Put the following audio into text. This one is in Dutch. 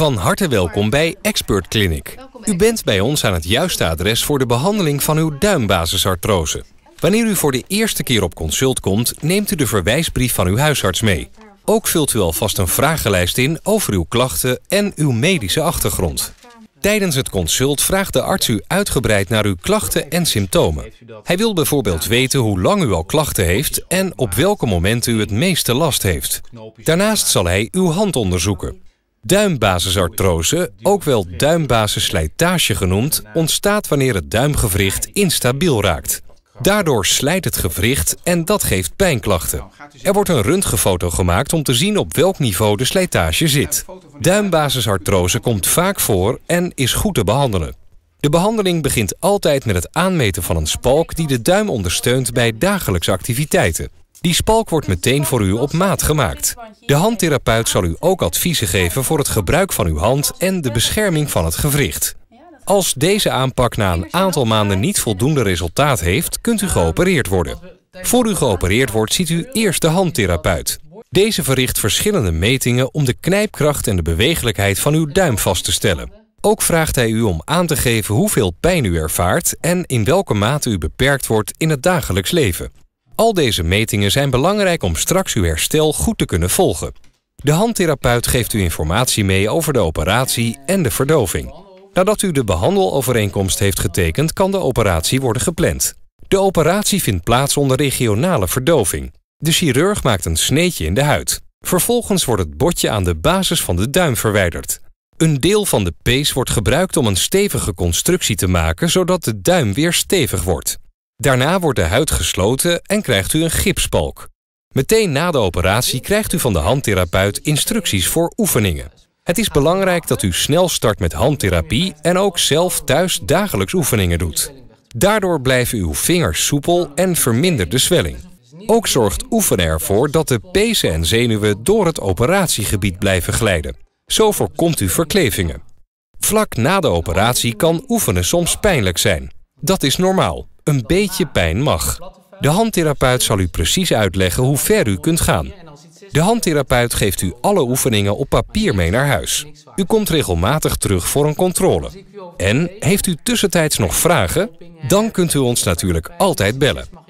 Van harte welkom bij Expert Clinic. U bent bij ons aan het juiste adres voor de behandeling van uw duimbasisartrose. Wanneer u voor de eerste keer op consult komt, neemt u de verwijsbrief van uw huisarts mee. Ook vult u alvast een vragenlijst in over uw klachten en uw medische achtergrond. Tijdens het consult vraagt de arts u uitgebreid naar uw klachten en symptomen. Hij wil bijvoorbeeld weten hoe lang u al klachten heeft en op welke momenten u het meeste last heeft. Daarnaast zal hij uw hand onderzoeken. Duimbasisartrose, ook wel duimbasisslijtage genoemd, ontstaat wanneer het duimgewricht instabiel raakt. Daardoor slijt het gewricht en dat geeft pijnklachten. Er wordt een röntgenfoto gemaakt om te zien op welk niveau de slijtage zit. Duimbasisartrose komt vaak voor en is goed te behandelen. De behandeling begint altijd met het aanmeten van een spalk die de duim ondersteunt bij dagelijkse activiteiten. Die spalk wordt meteen voor u op maat gemaakt. De handtherapeut zal u ook adviezen geven voor het gebruik van uw hand en de bescherming van het gewricht. Als deze aanpak na een aantal maanden niet voldoende resultaat heeft, kunt u geopereerd worden. Voor u geopereerd wordt, ziet u eerst de handtherapeut. Deze verricht verschillende metingen om de knijpkracht en de bewegelijkheid van uw duim vast te stellen. Ook vraagt hij u om aan te geven hoeveel pijn u ervaart en in welke mate u beperkt wordt in het dagelijks leven. Al deze metingen zijn belangrijk om straks uw herstel goed te kunnen volgen. De handtherapeut geeft u informatie mee over de operatie en de verdoving. Nadat u de behandelovereenkomst heeft getekend, kan de operatie worden gepland. De operatie vindt plaats onder regionale verdoving. De chirurg maakt een sneetje in de huid. Vervolgens wordt het botje aan de basis van de duim verwijderd. Een deel van de pees wordt gebruikt om een stevige constructie te maken, zodat de duim weer stevig wordt. Daarna wordt de huid gesloten en krijgt u een gipspalk. Meteen na de operatie krijgt u van de handtherapeut instructies voor oefeningen. Het is belangrijk dat u snel start met handtherapie en ook zelf thuis dagelijks oefeningen doet. Daardoor blijven uw vingers soepel en vermindert de zwelling. Ook zorgt oefenen ervoor dat de pezen en zenuwen door het operatiegebied blijven glijden. Zo voorkomt u verklevingen. Vlak na de operatie kan oefenen soms pijnlijk zijn. Dat is normaal. Een beetje pijn mag. De handtherapeut zal u precies uitleggen hoe ver u kunt gaan. De handtherapeut geeft u alle oefeningen op papier mee naar huis. U komt regelmatig terug voor een controle. En heeft u tussentijds nog vragen? Dan kunt u ons natuurlijk altijd bellen.